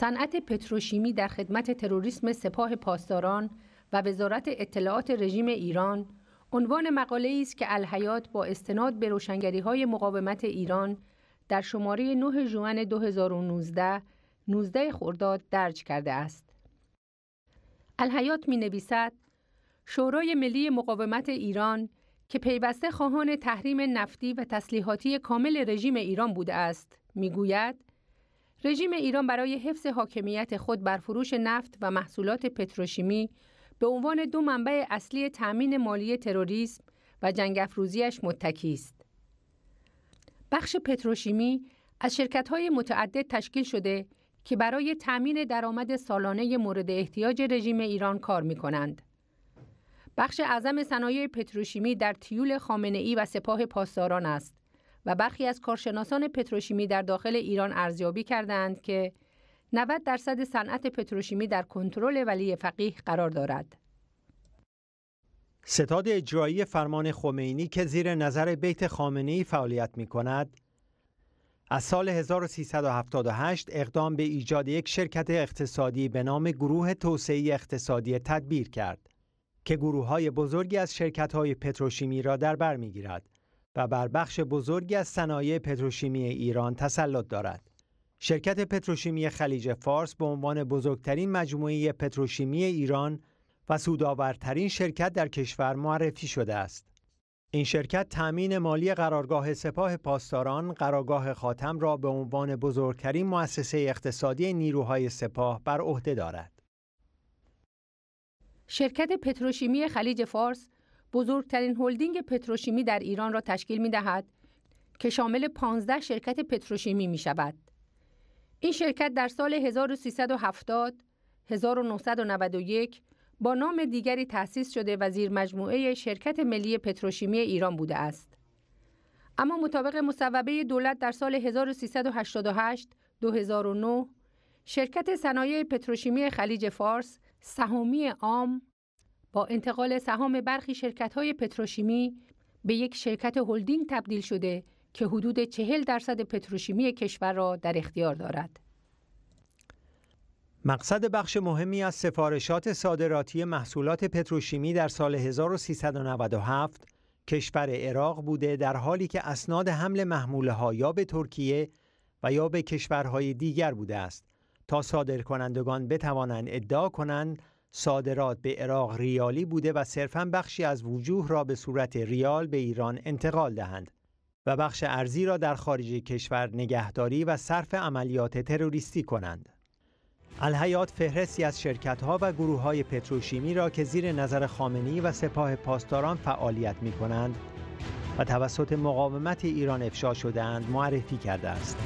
صنعت پتروشیمی در خدمت تروریسم سپاه پاسداران و وزارت اطلاعات رژیم ایران عنوان مقاله است که الحیات با استناد به روشنگری های مقاومت ایران در شماره 9 جوان 2019 19 خرداد درج کرده است. الحیات می نویسد شورای ملی مقاومت ایران که پیوسته خواهان تحریم نفتی و تسلیحاتی کامل رژیم ایران بوده است میگوید رژیم ایران برای حفظ حاکمیت خود بر فروش نفت و محصولات پتروشیمی به عنوان دو منبع اصلی تأمین مالی تروریسم و جنگ افروزیش متکی است. بخش پتروشیمی از شرکت‌های متعدد تشکیل شده که برای تأمین درآمد سالانه مورد احتیاج رژیم ایران کار می‌کنند. بخش اعظم صنایع پتروشیمی در تیول ای و سپاه پاسداران است و برخی از کارشناسان پتروشیمی در داخل ایران ارزیابی کردند که 90 درصد صنعت پتروشیمی در کنترل ولی فقیه قرار دارد. ستاد اجرایی فرمان خمینی که زیر نظر بیت خامنه‌ای فعالیت می کند، از سال 1378 اقدام به ایجاد یک شرکت اقتصادی به نام گروه توسعه اقتصادی تدبیر کرد که گروه های بزرگی از شرکت های پتروشیمی را در بر میگیرد و بر بخش بزرگی از صنایع پتروشیمی ایران تسلط دارد. شرکت پتروشیمی خلیج فارس به عنوان بزرگترین مجموعه پتروشیمی ایران و سودآورترین شرکت در کشور معرفی شده است. این شرکت تأمین مالی قرارگاه سپاه پاسداران قرارگاه خاتم را به عنوان بزرگترین مؤسسه اقتصادی نیروهای سپاه بر عهده دارد. شرکت پتروشیمی خلیج فارس بزرگترین هلدینگ پتروشیمی در ایران را تشکیل می دهد که شامل 15 شرکت پتروشیمی می شود. این شرکت در سال 1370 1991 با نام دیگری تأسیس شده و زیر مجموعه شرکت ملی پتروشیمی ایران بوده است. اما مطابق مصوبه دولت در سال 1388 2009 شرکت صنایع پتروشیمی خلیج فارس سهامی عام با انتقال سهام برخی های پتروشیمی به یک شرکت هلدینگ تبدیل شده که حدود چهل درصد پتروشیمی کشور را در اختیار دارد. مقصد بخش مهمی از سفارشات صادراتی محصولات پتروشیمی در سال 1397 کشور عراق بوده در حالی که اسناد حمل محموله ها یا به ترکیه و یا به کشورهای دیگر بوده است تا صادرکنندگان بتوانند ادعا کنند صادرات به عراق ریالی بوده و صرفا بخشی از وجوه را به صورت ریال به ایران انتقال دهند و بخش ارزی را در خارج کشور نگهداری و صرف عملیات تروریستی کنند. الحیات فهرستی از شرکتها و گروه های پتروشیمی را که زیر نظر خامنی و سپاه پاسداران فعالیت می کنند و توسط مقاومت ایران افشا شدهاند معرفی کرده است.